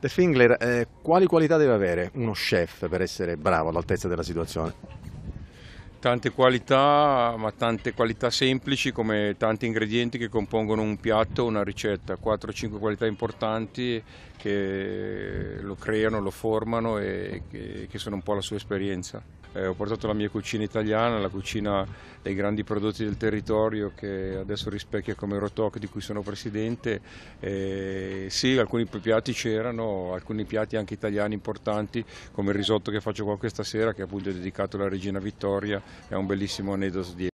De Fingler, eh, quali qualità deve avere uno chef per essere bravo all'altezza della situazione? Tante qualità, ma tante qualità semplici come tanti ingredienti che compongono un piatto una ricetta, 4-5 qualità importanti che lo creano, lo formano e che sono un po' la sua esperienza. Eh, ho portato la mia cucina italiana, la cucina dei grandi prodotti del territorio che adesso rispecchia come Rotoc di cui sono presidente. Eh, sì, alcuni piatti c'erano, alcuni piatti anche italiani importanti come il risotto che faccio qua questa sera che appunto è dedicato alla regina Vittoria, è un bellissimo aneddoto di